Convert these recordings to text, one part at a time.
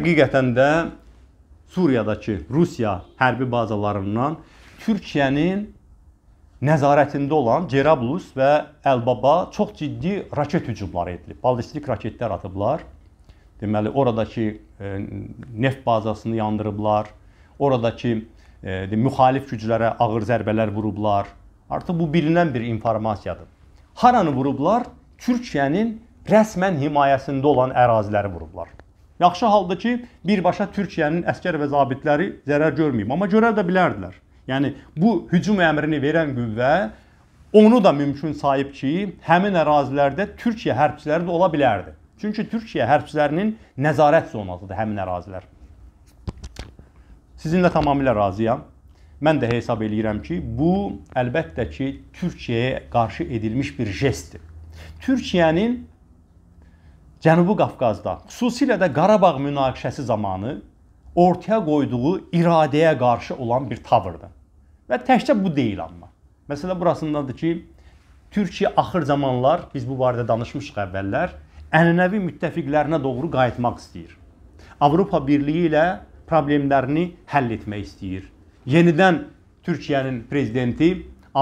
Həqiqətən də Suriyadakı Rusiya hərbi bazalarından Türkiyənin nəzarətində olan Cerablus və Əlbaba çox ciddi raket hücumları edilib. Ballistik raketlər atıblar. Deməli, oradakı e, neft bazasını yandırıblar. Oradakı e, de, müxalif güclərə ağır zərbələr vurublar. Artıq bu bilinən bir informasiyadır. Haranı vurublar? Türkiyənin rəsmən himayəsində olan əraziləri vurublar. Yaxşı halda ki, birbaşa Türkiyənin əskər və zabitləri zərər görməyib, amma görə də bilərdilər. Yəni bu hücum əmrini verən qüvvə onu da mümkün sayıb ki, həmin ərazilərdə Türkiyə hərbçiləri də ola bilərdi. Çünki Türkiyə hərbçilərinin nəzarət zonasıdır həmin ərazilər. Sizinlə tamamilə razıyam. Mən də hesab eləyirəm ki, bu əlbəttə ki, Türkiyəyə qarşı edilmiş bir jestdir. Türkiyənin Cənubi Qafqazda, xüsusilə də Qarabağ münaqişəsi zamanı ortaya qoyduğu iradəyə qarşı olan bir tavırdır. Və təkcə bu deyil amma. Məsələ burasındadır ki, Türkiyə axır zamanlar, biz bu barədə danışmışıq əvvəllər, ənənəvi müttəfiqlərinə doğru qayıtmaq istəyir. Avropa Birliyi ilə problemlərini həll etmək istəyir. Yenidən Türkiyənin prezidenti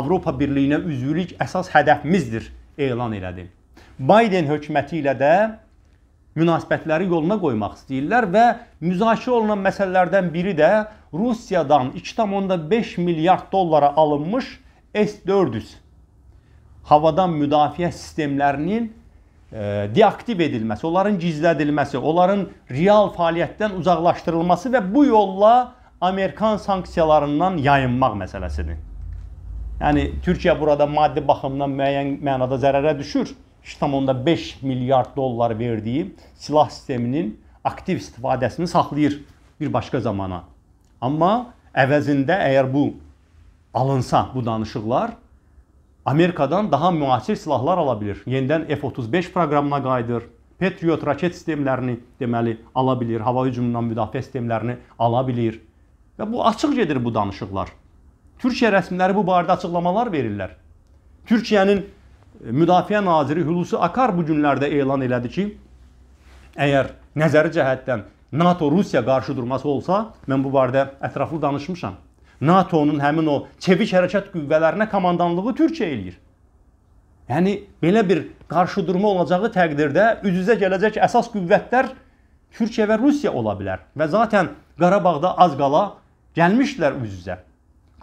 Avropa Birliyinə üzvlük əsas hədəfimizdir elan elədi. Biden hökuməti ilə də münasibətləri yoluna qoymaq istəyirlər və müzakirə olunan məsələlərdən biri də Rusiyadan 2.5 milyard dollara alınmış S-400 havadan müdafiə sistemlərinin e, deaktiv edilməsi, onların gizlədilməsi, onların real fəaliyyətdən uzaqlaşdırılması və bu yolla Amerikan sanksiyalarından yayınmaq məsələsidir. Yəni Türkiyə burada maddi baxımdan müəyyən mənada zərərə düşür. 2,5 milyard dollar verdiyi silah sisteminin aktiv istifadəsini saxlayır bir başqa zamana. Amma əvəzində əgər bu alınsa bu danışıqlar Amerikadan daha müasir silahlar ala bilir. Yenidən F-35 proqramına qayıdır. Patriot raket sistemlərini deməli ala bilir, hava hücumundan müdafiə sistemlərini ala bilir. Və bu açıq gedir bu danışıqlar. Türkiyə rəsmiləri bu barədə açıqlamalar verirlər. Türkiyənin E, Müdafiə Naziri Hulusi Akar bu günlərdə elan elədi ki, əgər nəzəri cəhətdən NATO-Rusiya qarşıdurması olsa, mən bu barədə ətraflı danışmışam. NATO-nun həmin o çevik hərəkət qüvvələrinə komandanlığı Türkiyə eləyir. Yəni belə bir qarşıdurma olacağı təqdirdə üz-üzə gələcək əsas qüvvətlər Türkiyə və Rusiya ola bilər. Və zaten Qarabağda az qala gəlmişdilər üz-üzə.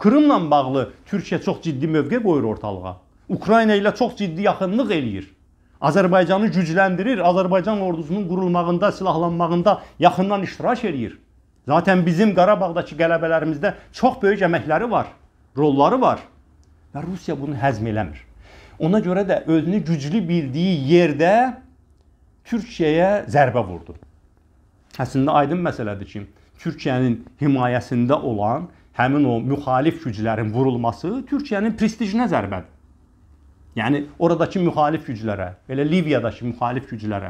Krımla bağlı Türkiyə çox ciddi mövqe qoyur ortalığa. Ukrayna ilə çox ciddi yaxınlıq eləyir. Azərbaycanı gücləndirir, Azərbaycan ordusunun qurulmağında, silahlanmağında yaxından iştirak eləyir. Zaten bizim Qarabağdakı qələbələrimizdə çox böyük əməkləri var, rolları var. Və Rusiya bunu həzm eləmir. Ona görə də özünü güclü bildiyi yerdə Türkiyəyə zərbə vurdu. Əslində aydın məsələdir ki, Türkiyənin himayəsində olan həmin o müxalif güclərin vurulması Türkiyənin prestijinə zərbədir. Yəni oradakı müxalif güclərə, elə Liviyadakı müxalif güclərə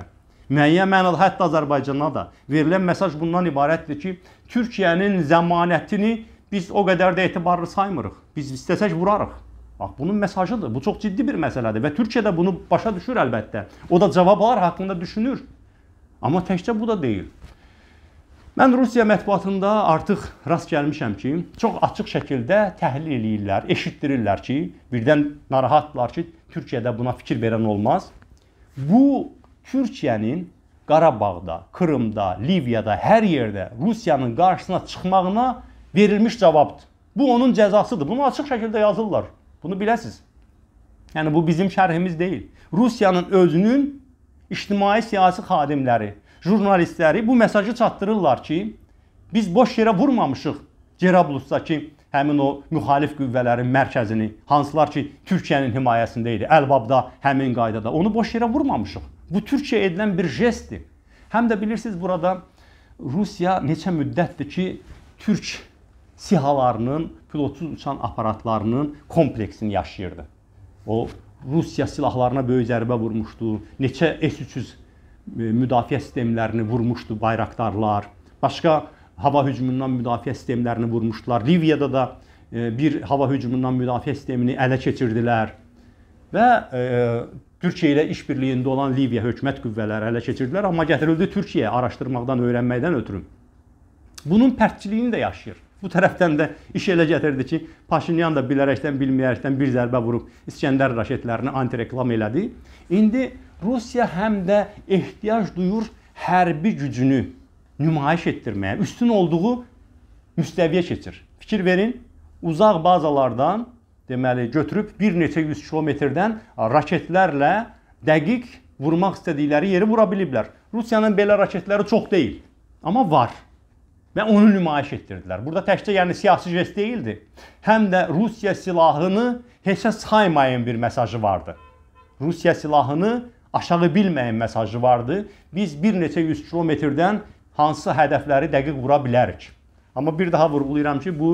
müəyyən mənada hətta Azərbaycana da verilən mesaj bundan ibarətdir ki, Türkiyənin zəmanətini biz o qədər də etibarlı saymırıq. Biz istəsək vurarıq. Bax bunun mesajıdır. Bu çox ciddi bir məsələdir və Türkiyə də bunu başa düşür əlbəttə. O da cavablar haqqında düşünür. Amma təkcə bu da deyil. Mən Rusiya mətbuatında artıq rast gəlmişəm ki, çox açıq şəkildə təhlil eləyirlər, eşitdirirlər ki, birdən narahatdırlar ki, Türkiyədə buna fikir verən olmaz. Bu Türkiyənin Qarabağda, Krımda, Liviyada, hər yerdə Rusiyanın qarşısına çıxmağına verilmiş cavabdır. Bu onun cəzasıdır. Bunu açıq şəkildə yazırlar. Bunu biləsiz. Yəni bu bizim şərhimiz deyil. Rusiyanın özünün ictimai siyasi xadimləri jurnalistləri bu mesajı çatdırırlar ki, biz boş yerə vurmamışıq Cerablusdakı həmin o müxalif qüvvələrin mərkəzini, hansılar ki, Türkiyənin himayəsində idi, Əlbabda, həmin qaydada. Onu boş yerə vurmamışıq. Bu Türkiyə edilən bir jestdir. Həm də bilirsiniz burada Rusiya neçə müddətdir ki, Türk sihalarının, pilotsuz uçan aparatlarının kompleksini yaşayırdı. O Rusiya silahlarına böyük zərbə vurmuşdu. Neçə S-300 E, müdafiə sistemlərini vurmuşdu bayraqdarlar. Başqa hava hücumundan müdafiə sistemlərini vurmuşdular. Liviyada da e, bir hava hücumundan müdafiə sistemini ələ keçirdilər. Və e, Türkiyə ilə işbirliyində olan Liviya hökumət qüvvələri ələ keçirdilər, amma gətirildi Türkiyəyə araşdırmaqdan, öyrənməkdən ötürü. Bunun pərtçiliyini də yaşayır. Bu tərəfdən də iş elə gətirdi ki, Paşinyan da bilərəkdən, bilməyərəkdən bir zərbə vurub İskəndər raketlərini antireklam elədi. İndi Rusiya həm də ehtiyac duyur hərbi gücünü nümayiş etdirməyə, üstün olduğu müstəviyə keçir. Fikir verin, uzaq bazalardan deməli götürüb bir neçə 100 kilometrdən raketlərlə dəqiq vurmaq istədikləri yeri vura biliblər. Rusiyanın belə raketləri çox deyil, amma var. Və onu nümayiş etdirdilər. Burada təkcə yəni siyasi jest deyildi. Həm də Rusiya silahını heçə saymayın bir mesajı vardı. Rusiya silahını aşağı bilməyin mesajı vardı. Biz bir neçə 100 kilometrdən hansı hədəfləri dəqiq vura bilərik. Amma bir daha vurğulayıram ki, bu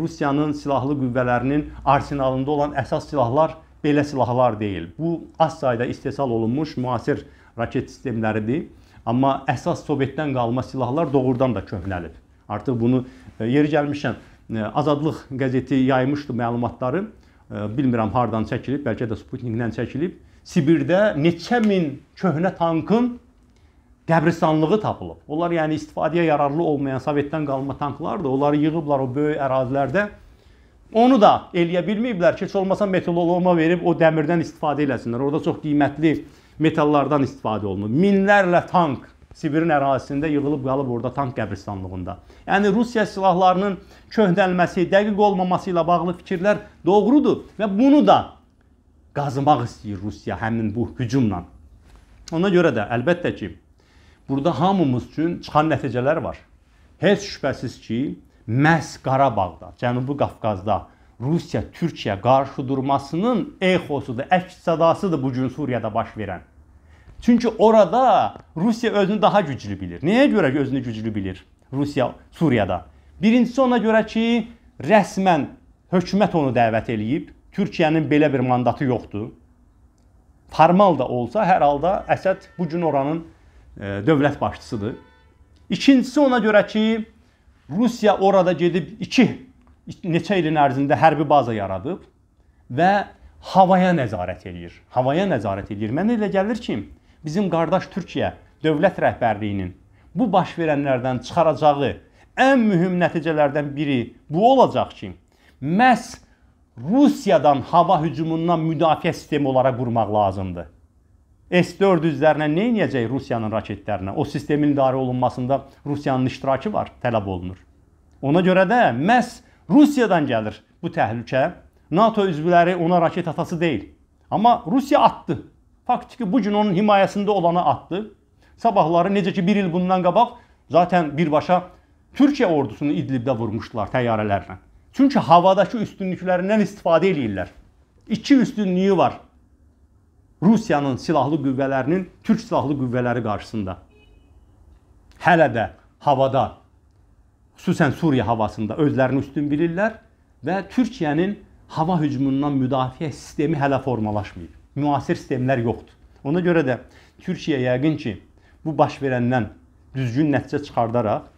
Rusiyanın silahlı qüvvələrinin arsenalında olan əsas silahlar belə silahlar deyil. Bu az sayda istehsal olunmuş müasir raket sistemləridir. Amma əsas Sovetdən qalma silahlar doğrudan da köhnəlib. Artıq bunu e, yeri gəlmişəm e, Azadlıq qəzeti yaymışdı məlumatları. E, bilmirəm hardan çəkilib, bəlkə də Sputnikdən çəkilib. Sibirdə neçə min köhnə tankın qəbristanlığı tapılıb. Onlar yəni istifadəyə yararlı olmayan Sovetdən qalma tanklardır. Onları yığıblar o böyük ərazilərdə. Onu da eləyə bilməyiblər ki, heç olmasa metaloloğuma verib o dəmirdən istifadə eləsinlər. Orada çox qiymətli metallardan istifadə olunur. Minlərlə tank Sibirin ərazisində yığılıb qalıb orada tank qəbristanlığında. Yəni Rusiya silahlarının köhnəlməsi, dəqiq olmaması ilə bağlı fikirlər doğrudur və bunu da qazımaq istəyir Rusiya həmin bu hücumla. Ona görə də əlbəttə ki, burada hamımız üçün çıxan nəticələr var. Heç şübhəsiz ki, məhz Qarabağda, Cənubi Qafqazda Rusiya Türkiyə qarşı durmasının exosudur, əks-sədasıdır bu gün Suriyada baş verən. Çünki orada Rusiya özünü daha güclü bilir. Nəyə görə özünü güclü bilir Rusiya Suriyada? Birincisi ona görə ki, rəsmən hökumət onu dəvət eləyib Türkiyənin belə bir mandatı yoxdur. Formal da olsa, hər halda Əsəd bu gün oranın e, dövlət başçısıdır. İkincisi ona görə ki, Rusiya orada gedib 2 neçə ilin ərzində hərbi baza yaradıb və havaya nəzarət eləyir. Havaya nəzarət eləyir. Mənə elə gəlir ki, bizim qardaş Türkiyə dövlət rəhbərliyinin bu baş verənlərdən çıxaracağı ən mühüm nəticələrdən biri bu olacaq ki, məhz Rusiyadan hava hücumundan müdafiə sistemi olaraq qurmaq lazımdır. S-400-lərlə nə edəcək Rusiyanın raketlərinə? O sistemin idarə olunmasında Rusiyanın iştirakı var, tələb olunur. Ona görə də məhz Rusiyadan gəlir bu təhlükə. NATO üzvləri ona raket atası deyil. Amma Rusiya atdı. Faktiki bu gün onun himayəsində olanı atdı. Sabahları necə ki 1 il bundan qabaq zaten birbaşa Türkiyə ordusunu İdlibdə vurmuşdular təyyarələrlə. Çünki havadakı üstünlüklərindən istifadə eləyirlər. İki üstünlüyü var. Rusiyanın silahlı qüvvələrinin Türk silahlı qüvvələri qarşısında. Hələ də havada, xüsusən Suriya havasında özlərini üstün bilirlər və Türkiyənin hava hücumundan müdafiə sistemi hələ formalaşmayıb. Müasir sistemlər yoxdur. Ona görə də Türkiyə yəqin ki, bu baş verəndən düzgün nəticə çıxardaraq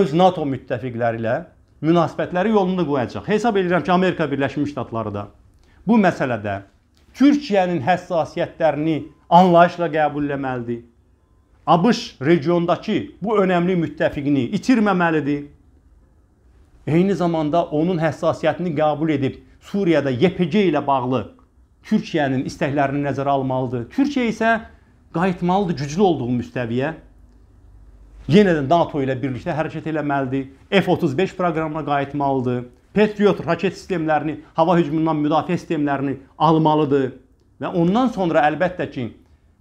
öz NATO müttəfiqləri ilə münasibətləri yolunda qoyacaq. Hesab edirəm ki, Amerika Birləşmiş Ştatları da bu məsələdə Türkiyənin həssasiyyətlərini anlayışla qəbul etməlidir. ABŞ regiondakı bu önəmli müttəfiqini itirməməlidir. Eyni zamanda onun həssasiyyətini qəbul edib Suriyada YPG ilə bağlı Türkiyənin istəklərini nəzərə almalıdır. Türkiyə isə qayıtmalıdır güclü olduğu müstəviyə yenə də NATO ilə birlikdə hərəkət eləməlidir. F-35 proqramına qayıtmalıdır. Patriot raket sistemlərini, hava hücumundan müdafiə sistemlərini almalıdır. Və ondan sonra əlbəttə ki,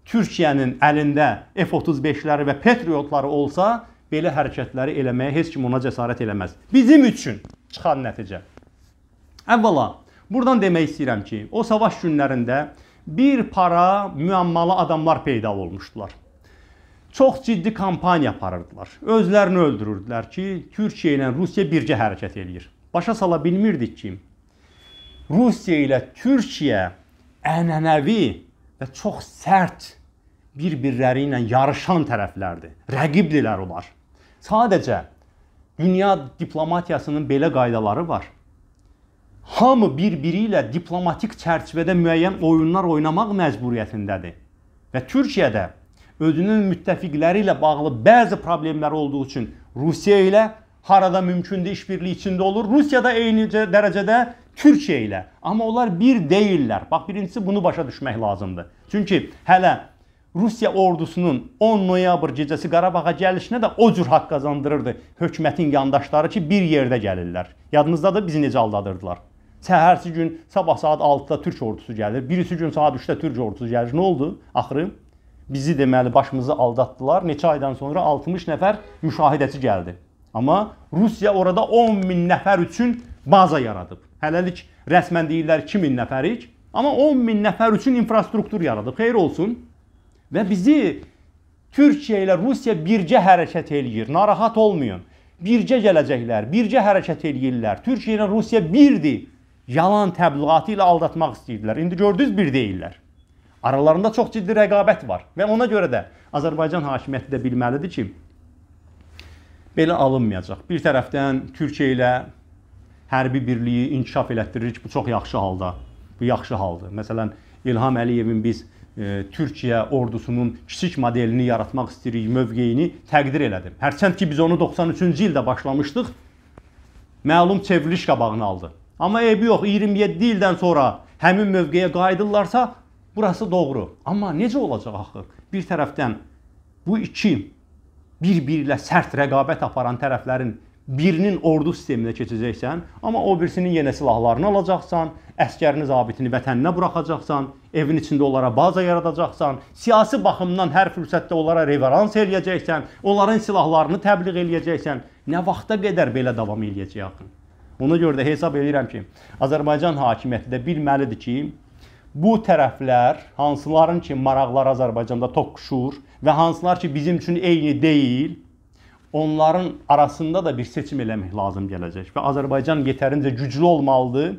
Türkiyənin əlində F-35-ləri və Patriotları olsa, belə hərəkətləri eləməyə heç kim ona cəsarət eləməz. Bizim üçün çıxan nəticə. Əvvəla, buradan demək istəyirəm ki, o savaş günlərində bir para müəmmalı adamlar peyda olmuşdular çox ciddi kampaniya aparırdılar. Özlərini öldürürdülər ki, Türkiyə ilə Rusiya birgə hərəkət eləyir. Başa sala bilmirdik ki, Rusiya ilə Türkiyə ənənəvi və çox sərt bir-birləri ilə yarışan tərəflərdir. Rəqibdirlər onlar. Sadəcə dünya diplomatiyasının belə qaydaları var. Hamı bir-biri ilə diplomatik çərçivədə müəyyən oyunlar oynamaq məcburiyyətindədir. Və Türkiyədə özünün müttəfiqləri ilə bağlı bəzi problemlər olduğu üçün Rusiya ilə harada mümkündür işbirliyi içində olur. Rusiya da eyni dərəcədə Türkiyə ilə. Amma onlar bir deyillər. Bax birincisi bunu başa düşmək lazımdır. Çünki hələ Rusiya ordusunun 10 noyabr gecəsi Qarabağa gəlişinə də o cür haqq qazandırırdı hökumətin yandaşları ki, bir yerdə gəlirlər. Yadınızdadır bizi necə aldadırdılar. Səhərsi gün sabah saat 6-da türk ordusu gəlir, birisi gün saat 3-də türk ordusu gəlir. Nə oldu axırı? bizi deməli başımızı aldatdılar. Neçə aydan sonra 60 nəfər müşahidəçi gəldi. Amma Rusiya orada 10 min nəfər üçün baza yaradıb. Hələlik rəsmən deyirlər 2000 nəfərik, amma 10 min nəfər üçün infrastruktur yaradıb. Xeyir olsun. Və bizi Türkiyə ilə Rusiya bircə hərəkət eləyir. Narahat olmayın. Bircə gələcəklər, bircə hərəkət eləyirlər. Türkiyə ilə Rusiya birdir. Yalan təbliğatı ilə aldatmaq istəyirdilər. İndi gördünüz bir deyillər. Aralarında çox ciddi rəqabət var və ona görə də Azərbaycan hakimiyyəti də bilməlidir ki, belə alınmayacaq. Bir tərəfdən Türkiyə ilə hərbi birliyi inkişaf elətdiririk. Bu çox yaxşı halda. Bu yaxşı haldır. Məsələn, İlham Əliyevin biz e, Türkiyə ordusunun kiçik modelini yaratmaq istəyirik mövqeyini təqdir elədim. Hərçənd ki biz onu 93-cü ildə başlamışdıq. Məlum çevriliş qabağını aldı. Amma eybi yox, 27 ildən sonra həmin mövqeyə qayıdırlarsa Burası doğru. Amma necə olacaq axı? Bir tərəfdən bu iki bir-birilə sərt rəqabət aparan tərəflərin birinin ordu sisteminə keçəcəksən, amma o birisinin yenə silahlarını alacaqsan, əskərini, zabitini vətəninə buraxacaqsan, evin içində onlara baza yaradacaqsan, siyasi baxımdan hər fürsətdə onlara reverans eləyəcəksən, onların silahlarını təbliğ eləyəcəksən. Nə vaxta qədər belə davam eləyəcək axı? Ona görə də hesab edirəm ki, Azərbaycan hakimiyyəti də bilməlidir ki, bu tərəflər hansıların ki maraqlar Azərbaycanda toqquşur və hansılar ki bizim üçün eyni deyil, onların arasında da bir seçim eləmək lazım gələcək və Azərbaycan yetərincə güclü olmalıdır,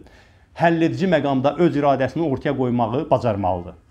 həlledici məqamda öz iradəsini ortaya qoymağı bacarmalıdır.